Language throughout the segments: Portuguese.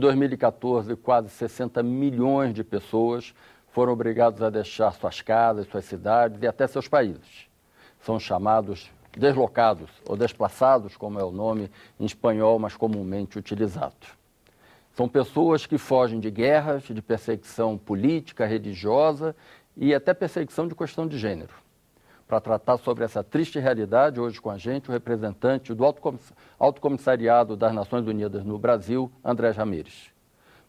2014, quase 60 milhões de pessoas foram obrigados a deixar suas casas, suas cidades e até seus países. São chamados deslocados ou desplaçados, como é o nome em espanhol mais comumente utilizado. São pessoas que fogem de guerras, de perseguição política, religiosa e até perseguição de questão de gênero para tratar sobre essa triste realidade. Hoje com a gente, o representante do Alto Comissariado das Nações Unidas no Brasil, André Ramires.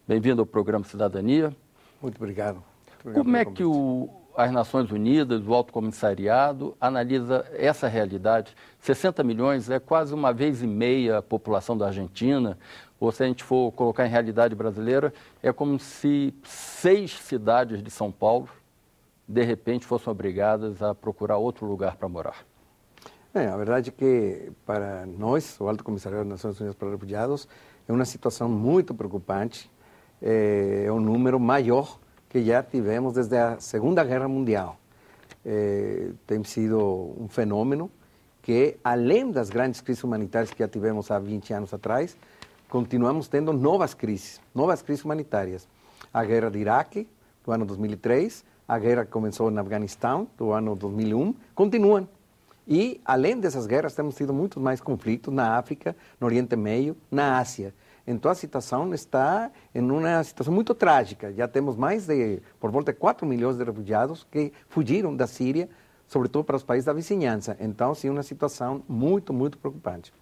Bem-vindo ao programa Cidadania. Muito obrigado. Muito obrigado Como é que o, as Nações Unidas, o Alto Comissariado, analisa essa realidade? 60 milhões é quase uma vez e meia a população da Argentina, ou se a gente for colocar em realidade brasileira, é como se seis cidades de São Paulo de repente fossem obrigadas a procurar outro lugar para morar? É, a verdade é que para nós, o Alto Comissariado das Nações Unidas para Refugiados, é uma situação muito preocupante. Eh, é um número maior que já tivemos desde a Segunda Guerra Mundial. É, tem sido um fenômeno que, além das grandes crises humanitárias que já tivemos há 20 anos atrás, continuamos tendo novas crises, novas crises humanitárias. A guerra do Iraque, do ano 2003, a guerra que começou no Afeganistão, do ano 2001, continuam. E, além dessas guerras, temos tido muitos mais conflitos na África, no Oriente Médio, na Ásia. Então, a situação está em uma situação muito trágica. Já temos mais de, por volta de 4 milhões de refugiados que fugiram da Síria, sobretudo para os países da vizinhança. Então, sim, uma situação muito, muito preocupante.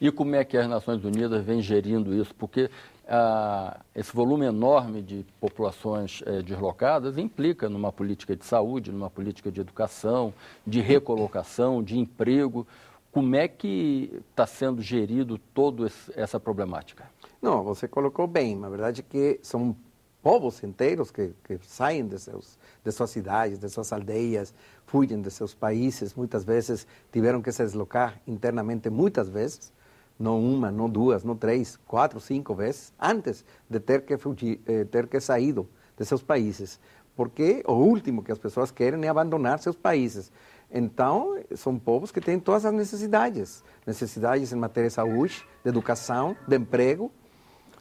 E como é que as Nações Unidas vem gerindo isso? Porque ah, esse volume enorme de populações eh, deslocadas implica numa política de saúde, numa política de educação, de recolocação, de emprego. Como é que está sendo gerido toda essa problemática? Não, você colocou bem. Na verdade, que são povos inteiros que, que saem de, seus, de suas cidades, de suas aldeias, fugem de seus países. Muitas vezes tiveram que se deslocar internamente, muitas vezes não uma, não duas, não três, quatro, cinco vezes antes de ter que fugir, eh, ter que saído de seus países, porque o último que as pessoas querem é abandonar seus países. Então, são povos que têm todas as necessidades, necessidades em matéria de saúde, de educação, de emprego,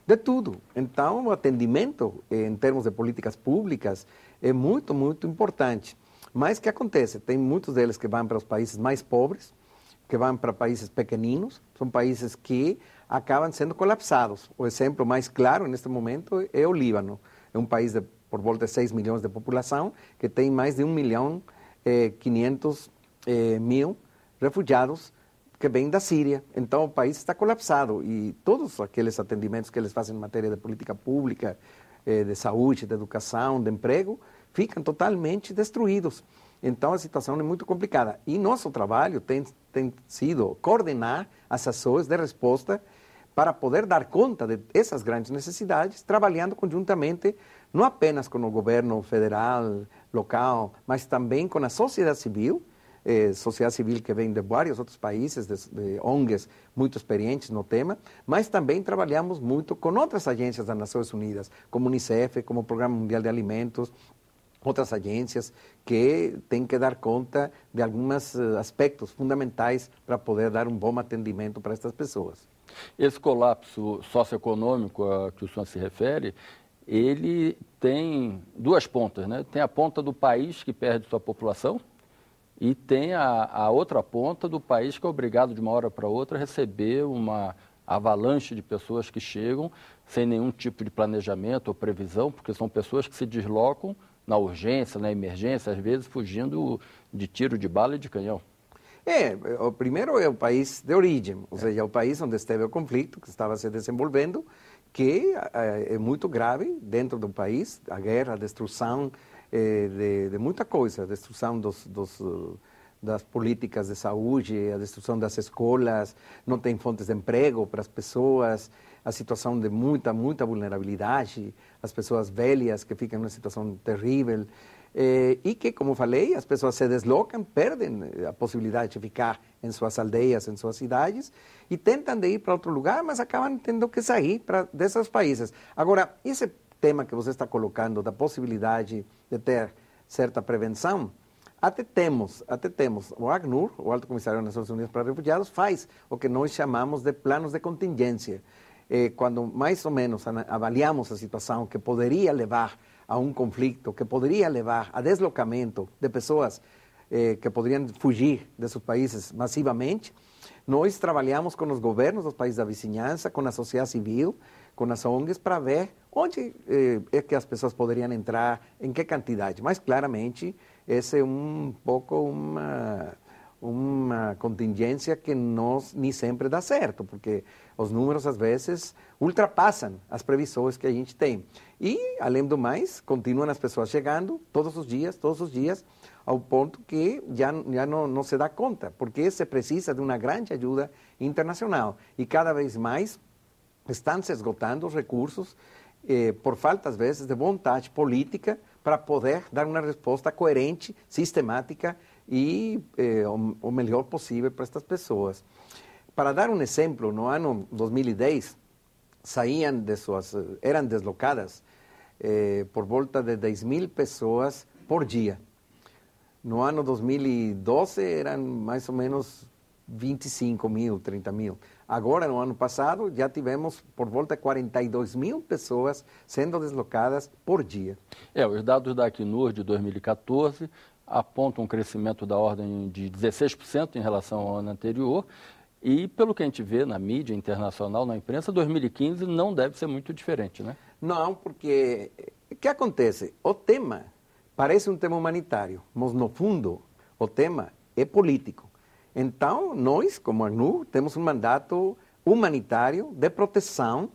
de tudo. Então, o atendimento em eh, termos de políticas públicas é muito, muito importante. Mas o que acontece? Tem muitos deles que vão para os países mais pobres, que van para países pequeninos, são países que acabam sendo colapsados. O exemplo mais claro neste momento é o Líbano. É um país de, por volta de 6 milhões de população, que tem mais de 1 milhão e eh, 500 eh, mil refugiados que vêm da Síria. Então o país está colapsado e todos aqueles atendimentos que eles fazem em matéria de política pública, eh, de saúde, de educação, de emprego, ficam totalmente destruídos. Então a situação é muito complicada. E nosso trabalho tem, tem sido coordenar as ações de resposta para poder dar conta dessas grandes necessidades, trabalhando conjuntamente não apenas com o governo federal, local, mas também com a sociedade civil, eh, sociedade civil que vem de vários outros países, de, de ONGs muito experientes no tema, mas também trabalhamos muito com outras agências das Nações Unidas, como o Unicef, como o Programa Mundial de Alimentos, outras agências que têm que dar conta de alguns eh, aspectos fundamentais para poder dar um bom atendimento para essas pessoas. Esse colapso socioeconômico a que o senhor se refere, ele tem duas pontas, né? Tem a ponta do país que perde sua população e tem a, a outra ponta do país que é obrigado de uma hora para outra a receber uma avalanche de pessoas que chegam sem nenhum tipo de planejamento ou previsão, porque são pessoas que se deslocam na urgência, na emergência, às vezes fugindo de tiro de bala e de canhão. É, o primeiro é o país de origem, ou é. seja, é o país onde esteve o conflito que estava se desenvolvendo, que eh, é muito grave dentro do país, a guerra, a destruição é, de, de, muita coisa, a destruição dos, dos, das políticas de saúde, a destruição das escolas, não tem fontes de emprego para as pessoas, a situação de muita, muita vulnerabilidade, as pessoas velhas que ficam numa situação terrível. Eh, e que, como falei, as pessoas se deslocam, perdem eh, a possibilidade de ficar em suas aldeias, em suas cidades, e tentam de ir para outro lugar, mas acabam tendo que sair para desses países. Agora, esse tema que você está colocando da possibilidade de ter certa prevenção, até temos, até temos. O Acnur, o Alto Comissário das Nações Unidas para Refugiados, faz o que nós chamamos de planos de contingência eh, quando mais ou menos avaliamos a situação que poderia levar a um conflito, que poderia levar a deslocamento de pessoas eh, que poderiam fugir de seus países massivamente, nós trabalhamos com os governos dos países da vizinhança, com a sociedade civil, com as ONGs, para ver onde eh, é que as pessoas poderiam entrar, em que quantidade. Mas, claramente, esse é um pouco uma uma contingência que não, nem sempre dá certo, porque os números às vezes ultrapassam as previsões que a gente tem. E, além do mais, continuam as pessoas chegando todos os dias, todos os dias, ao ponto que já, já não, não se dá conta, porque se precisa de uma grande ajuda internacional. E cada vez mais estão se esgotando os recursos eh, por falta, às vezes, de vontade política para poder dar uma resposta coerente, sistemática e eh, o, o melhor possível para estas pessoas. Para dar um exemplo, no ano 2010, saíam de suas, eh, eram eh, deslocadas por volta de 10 mil pessoas por dia. No ano 2012 eram mais ou menos 25 mil, 30 mil. Agora, no ano passado, já tivemos por volta de 42 mil pessoas sendo deslocadas por dia. É, os dados da Acnur de 2014 aponta um crescimento da ordem de 16% em relação ao ano anterior. E pelo que a gente vê na mídia internacional, na imprensa, 2015 não deve ser muito diferente, né? Não, porque o eh, que acontece? O tema parece um tema humanitário, mas no fundo o tema é político. Então, nós, como ANU, temos um mandato humanitário de proteção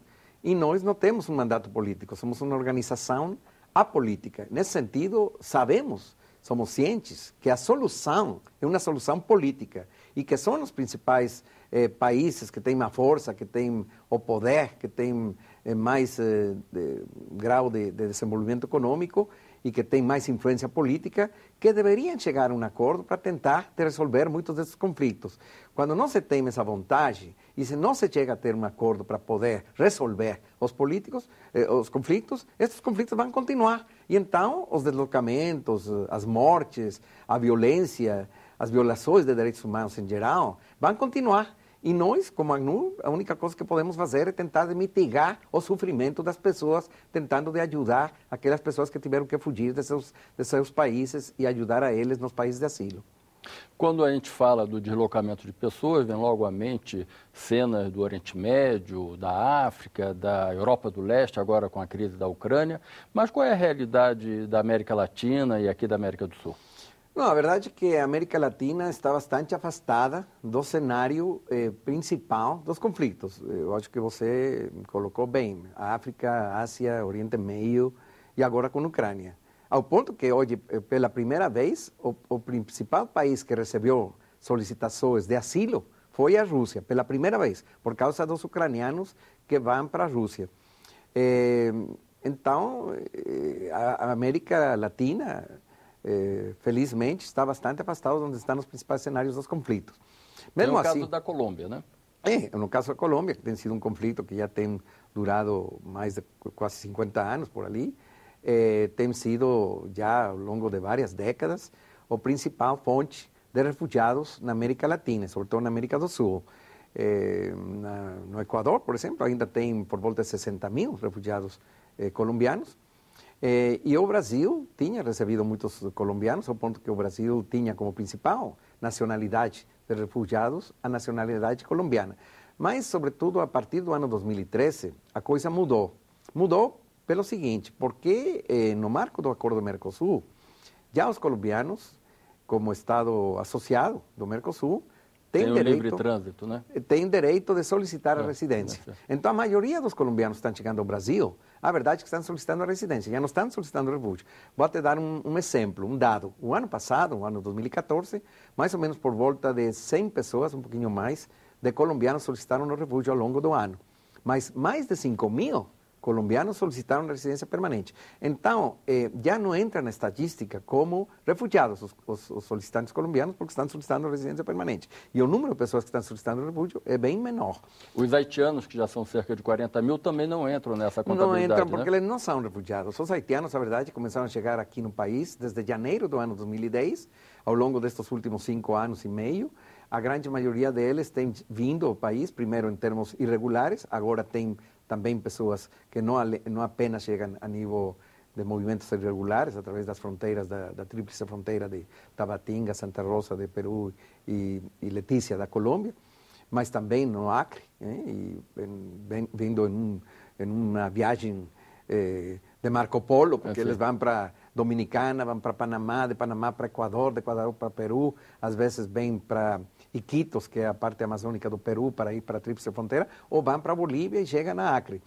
e nós não temos um mandato político, somos uma organização apolítica. Nesse sentido, sabemos somos cientes que a solução é uma solução política e que são os principais eh, países que têm a força, que têm o poder, que têm eh, mais eh, de, grau de, de, desenvolvimento econômico e que têm mais influência política, que deveriam chegar a um acordo para tentar resolver muitos desses conflitos. Quando não se tem essa vontade e se não se chega a ter um acordo para poder resolver os políticos, eh, os conflitos, esses conflitos vão continuar e então, os deslocamentos, as mortes, a violência, as violações de direitos humanos em geral, vão continuar. E nós, como ANU, a única coisa que podemos fazer é tentar mitigar o sofrimento das pessoas, tentando de ajudar aquelas pessoas que tiveram que fugir de seus, de seus países e ajudar a eles nos países de asilo. Quando a gente fala do deslocamento de pessoas, vem logo à mente cenas do Oriente Médio, da África, da Europa do Leste, agora com a crise da Ucrânia. Mas qual é a realidade da América Latina e aqui da América do Sul? Não, a verdade é que a América Latina está bastante afastada do cenário eh, principal dos conflitos. Eu acho que você colocou bem. África, Ásia, Oriente Médio e agora com a Ucrânia ao ponto que hoje, eh, pela primeira vez, o, o principal país que recebeu solicitações de asilo foi a Rússia, pela primeira vez, por causa dos ucranianos que vão para a Rússia. É, então, eh, a América Latina, é, felizmente, está bastante afastada onde estão os principais cenários dos conflitos. É Mesmo no assim, caso da Colômbia, né? É, no caso da Colômbia, que tem sido um conflito que já tem durado mais de quase 50 anos por ali, eh, tem sido já ao longo de várias décadas o principal fonte de refugiados na América Latina, sobretudo na América do Sul. Eh, na, no Equador, por exemplo, ainda tem por volta de 60 mil refugiados eh, colombianos. Eh, e o Brasil tinha recebido muitos colombianos, ao ponto que o Brasil tinha como principal nacionalidade de refugiados a nacionalidade colombiana. Mas, sobretudo, a partir do ano 2013, a coisa mudou. Mudou pelo seguinte, porque eh, no marco do acordo Mercosul, já os colombianos, como Estado associado do Mercosul, têm Tem direito, livre trânsito, né? Eh, Tem direito de solicitar é, a residência. É então, a maioria dos colombianos que estão chegando ao Brasil, a verdade é que estão solicitando a residência, já não estão solicitando refúgio. Vou até dar um, um exemplo, um dado. O ano passado, o ano 2014, mais ou menos por volta de 100 pessoas, um pouquinho mais, de colombianos solicitaram o refúgio ao longo do ano. Mas mais de 5 mil colombianos solicitaram residência permanente. Então, eh, já não entra na estatística como refugiados os, solicitantes colombianos, porque estão solicitando residência permanente. E o número de pessoas que estão solicitando refúgio é bem menor. Os haitianos, que já são cerca de 40 mil, também não entram nessa contabilidade, Não entram porque né? eles não são refugiados. Os haitianos, na verdade, começaram a chegar aqui no país desde janeiro do ano 2010, ao longo destes últimos cinco anos e meio. A grande maioria deles tem vindo ao país, primeiro em termos irregulares, agora tem também pessoas que não, não apenas chegam a nível de movimentos irregulares, através das fronteiras, da, da tríplice fronteira de Tabatinga, Santa Rosa, de Peru e, e Letícia, da Colômbia, mas também no Acre, né? e ¿eh? em, vindo em, um, em uma viagem eh, de Marco Polo, porque é, eles vão para Dominicana, vão para Panamá, de Panamá para Equador, de Equador para Peru, às vezes vêm para Iquitos, que é a parte amazônica do Peru, para ir para a Tríplice Fronteira, ou vão para a Bolívia e chegam na Acre.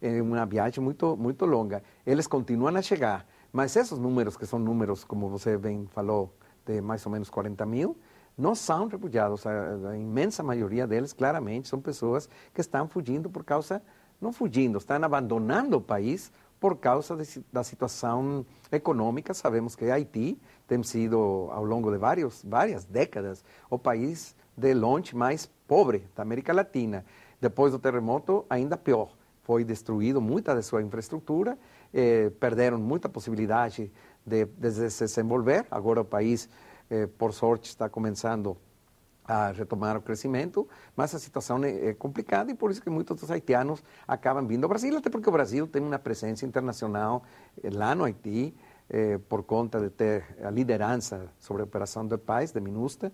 É uma viagem muito, muito longa. Eles continuam a chegar, mas esses números, que são números, como você bem falou, de mais ou menos 40 mil, não são refugiados. A, a imensa maioria deles, claramente, são pessoas que estão fugindo por causa, não fugindo, estão abandonando o país por causa de, da situação econômica. Sabemos que Haiti tem sido, ao longo de vários, várias décadas, o país de longe mais pobre da América Latina. Depois do terremoto, ainda pior. Foi destruído muita de sua infraestrutura, eh, perderam muita possibilidade de, de, se desenvolver. Agora o país, eh, por sorte, está começando a retomar o crescimento, mas a situação é, é, complicada e por isso que muitos dos haitianos acabam vindo ao Brasil, até porque o Brasil tem uma presença internacional eh, lá no Haiti, eh, por conta de ter a liderança sobre a operação do paz, da MINUSTA,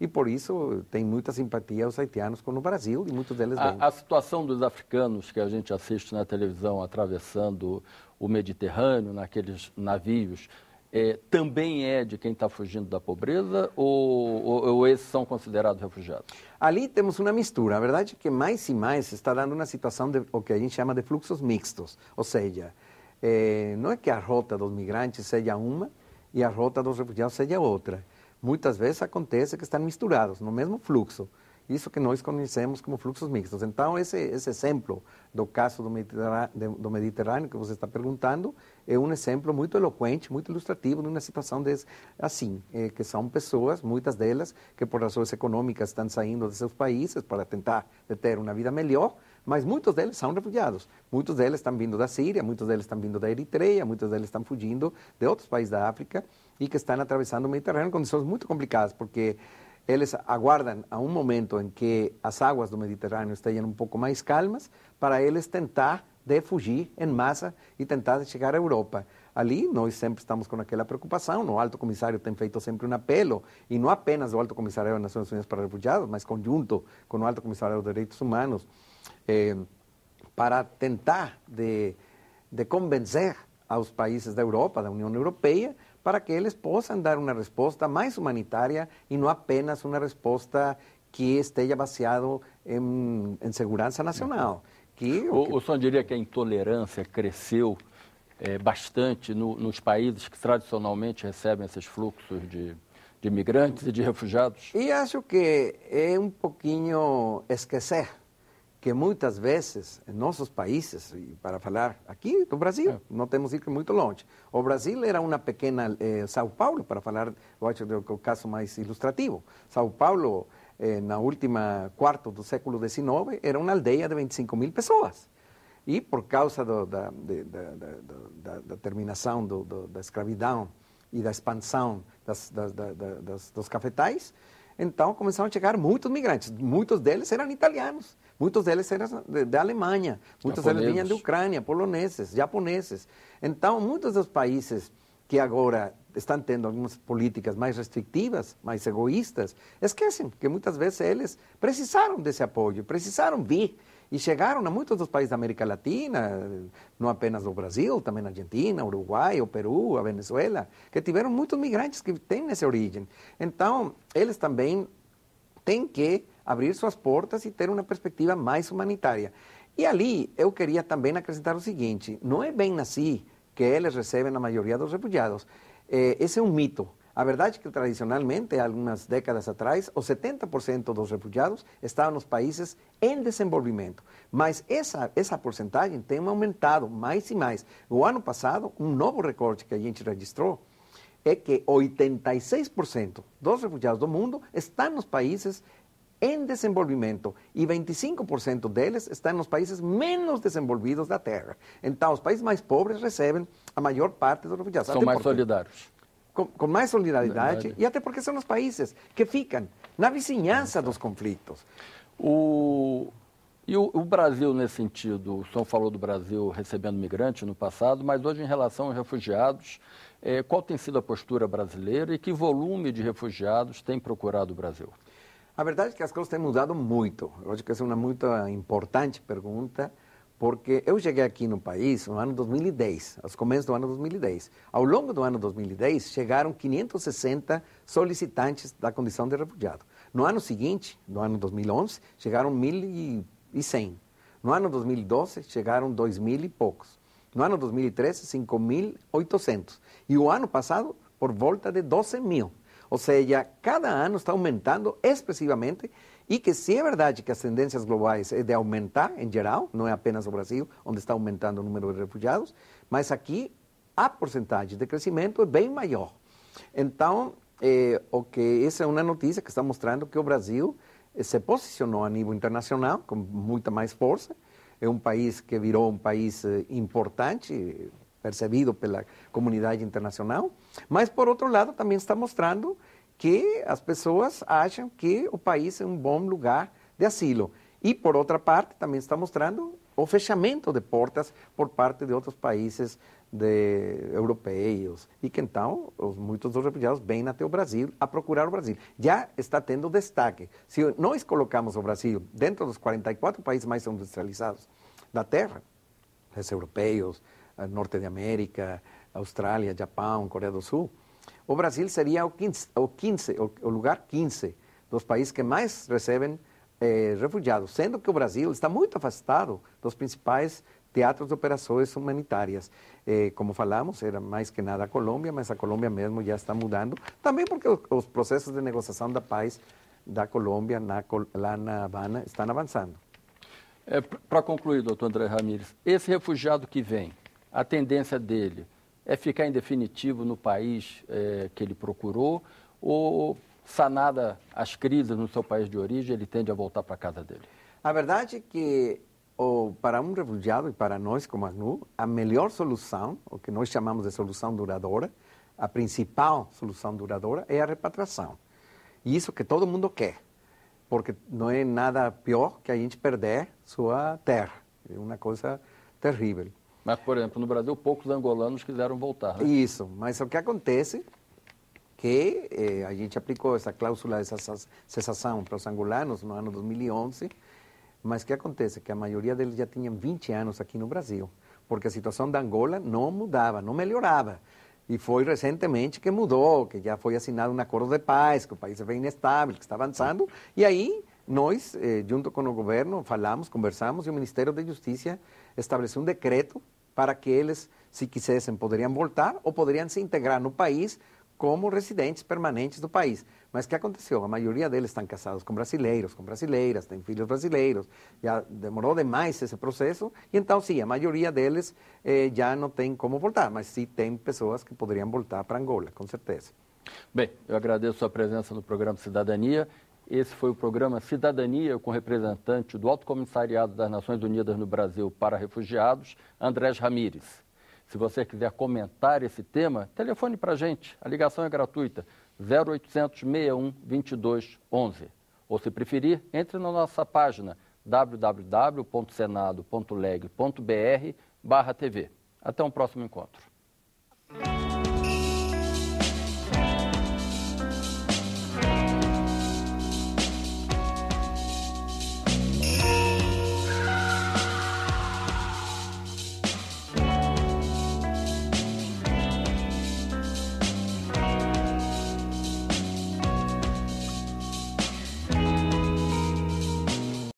e por isso tem muita simpatia aos haitianos com o Brasil e muitos deles A, a, situação dos africanos que a gente assiste na televisão atravessando o Mediterrâneo, naqueles navios, é, também é de quem está fugindo da pobreza ou, ou, ou, esses são considerados refugiados? Ali temos uma mistura. A verdade é que mais e mais está dando uma situação de, o que a gente chama de fluxos mixtos, ou seja, eh, não é que a rota dos migrantes seja uma e a rota dos refugiados seja outra. Muitas vezes acontece que estão misturados no mesmo fluxo. Isso que nós conhecemos como fluxos mixtos. Então, esse, esse exemplo do caso do Mediterrâneo, do Mediterrâneo, que você está perguntando, é um exemplo muito eloquente, muito ilustrativo de uma situação desse, assim, é, eh, que são pessoas, muitas delas, que por razões econômicas estão saindo de seus países para tentar ter uma vida melhor, mas muitos deles são refugiados. Muitos deles estão vindo da Síria, muitos deles estão vindo da Eritreia, muitos deles estão fugindo de outros países da África e que estão atravessando o Mediterrâneo em condições muito complicadas, porque eles aguardam a um momento em que as águas do Mediterrâneo estejam um pouco mais calmas para eles tentar de fugir em massa e tentar chegar à Europa. Ali nós sempre estamos com aquela preocupação, o alto comissário tem feito sempre um apelo, e não apenas o alto comissário das Nações Unidas para Refugiados, mas conjunto com o alto comissário dos Direitos Humanos, eh, para tentar de, de convencer aos países da Europa, da União Europeia, para que eles possam dar uma resposta mais humanitária e não apenas uma resposta que esteja baseado em, em segurança nacional. Que, é o, que... o senhor diria que a intolerância cresceu é, bastante no, nos países que tradicionalmente recebem esses fluxos de, de imigrantes e de refugiados? E acho que é um pouquinho esquecer que muitas vezes em nossos países, e para falar aqui do Brasil, é. não temos que ir muito longe. O Brasil era uma pequena eh, São Paulo, para falar, eu acho que é o caso mais ilustrativo. São Paulo, eh, na última quarto do século XIX, era uma aldeia de 25 mil pessoas. E por causa do, da, de, da, da, da, terminação do, do, da escravidão e da expansão das, das, das, dos cafetais, então começaram a chegar muitos migrantes. Muitos deles eram italianos Muitos deles eram da Alemanha, muitos deles vinham da Ucrânia, poloneses, japoneses. Então, muitos dos países que agora estão tendo algumas políticas mais restritivas, mais egoístas, esquecem que muitas vezes eles precisaram desse apoio, precisaram vir e chegaram a muitos dos países da América Latina, não apenas do Brasil, também na Argentina, Uruguai, o Peru, a Venezuela, que tiveram muitos migrantes que têm essa origem. Então, eles também têm que abrir suas portas e ter uma perspectiva mais humanitária. E ali eu queria também acrescentar o seguinte: não é bem assim que eles recebem a maioria dos refugiados. Eh, esse é um mito. A verdade é que tradicionalmente, algumas décadas atrás, os 70% dos refugiados estavam nos países em desenvolvimento. Mas essa, essa porcentagem tem aumentado mais e mais. O ano passado, um novo recorde que a gente registrou é que 86% dos refugiados do mundo estão nos países em desenvolvimento e 25% deles está nos países menos desenvolvidos da Terra. Então, os países mais pobres recebem a maior parte dos refugiados. São mais solidários. Com, mais solidariedade e até porque são os países que ficam na vizinhança dos conflitos. O... E o, o, Brasil, nesse sentido, o senhor falou do Brasil recebendo migrantes no passado, mas hoje, em relação aos refugiados, eh, qual tem sido a postura brasileira e que volume de refugiados tem procurado o Brasil? A verdade é que as coisas têm mudado muito. Eu acho que essa é uma muito importante pergunta, porque eu cheguei aqui no país no ano 2010, aos começos do ano 2010. Ao longo do ano 2010, chegaram 560 solicitantes da condição de refugiado. No ano seguinte, no ano 2011, chegaram 1.100. No ano 2012, chegaram 2.000 e poucos. No ano 2013, 5.800. E o ano passado, por volta de 12 mil. Ou seja, cada ano está aumentando expressivamente e que se é verdade que as tendências globais é eh, de aumentar em geral, não é apenas o Brasil, onde está aumentando o número de refugiados, mas aqui a porcentagem de crescimento é bem maior. Então, é, eh, o que essa é uma notícia que está mostrando que o Brasil eh, se posicionou a nível internacional com muita mais força. É um país que virou um país importante percebido pela comunidade internacional, mas por outro lado também está mostrando que as pessoas acham que o país é um bom lugar de asilo. E por outra parte também está mostrando o fechamento de portas por parte de outros países de europeus e que então os, muitos dos refugiados vêm até o Brasil a procurar o Brasil. Já está tendo destaque. Se nós colocamos o Brasil dentro dos 44 países mais industrializados da Terra, os europeus, Norte de América, Austrália, Japão, Coreia do Sul, o Brasil seria o 15, o, 15, o lugar 15 dos países que mais recebem eh, refugiados, sendo que o Brasil está muito afastado dos principais teatros de operações humanitárias. Eh, como falamos, era mais que nada a Colômbia, mas a Colômbia mesmo já está mudando, também porque os, os processos de negociação da paz da Colômbia na, lá na Havana estão avançando. É, eh, Para concluir, doutor André Ramírez, esse refugiado que vem, a tendência dele é ficar em definitivo no país é, que ele procurou ou, sanada as crises no seu país de origem, ele tende a voltar para a casa dele? A verdade é que para um refugiado e para nós como ANU, a melhor solução, o que nós chamamos de solução duradoura, a principal solução duradoura é a repatriação. E isso que todo mundo quer, porque não é nada pior que a gente perder sua terra. É uma coisa terrível. Mas, por exemplo, no Brasil, poucos angolanos quiseram voltar. Né? Isso, mas o que acontece que eh, a gente aplicou essa cláusula de cessação para os angolanos no ano 2011, mas o que acontece que a maioria deles já tinha 20 anos aqui no Brasil, porque a situação da Angola não mudava, não melhorava. E foi recentemente que mudou, que já foi assinado um acordo de paz, que o país é bem instável, que está avançando, e aí nós, eh, junto com o governo, falamos, conversamos e o Ministério da Justiça estabeleceu um decreto para que eles, se quisessem, poderiam voltar ou poderiam se integrar no país como residentes permanentes do país. Mas o que aconteceu? A maioria deles estão casados com brasileiros, com brasileiras, têm filhos brasileiros, já demorou demais esse processo, e então sim, a maioria deles eh, já não tem como voltar, mas sim tem pessoas que poderiam voltar para Angola, com certeza. Bem, eu agradeço a sua presença no programa Cidadania esse foi o programa Cidadania com representante do Alto Comissariado das Nações Unidas no Brasil para Refugiados, Andrés Ramírez. Se você quiser comentar esse tema, telefone para a gente. A ligação é gratuita, 0800 61 22 11. Ou se preferir, entre na nossa página www.senado.leg.br barra TV. Até um próximo encontro.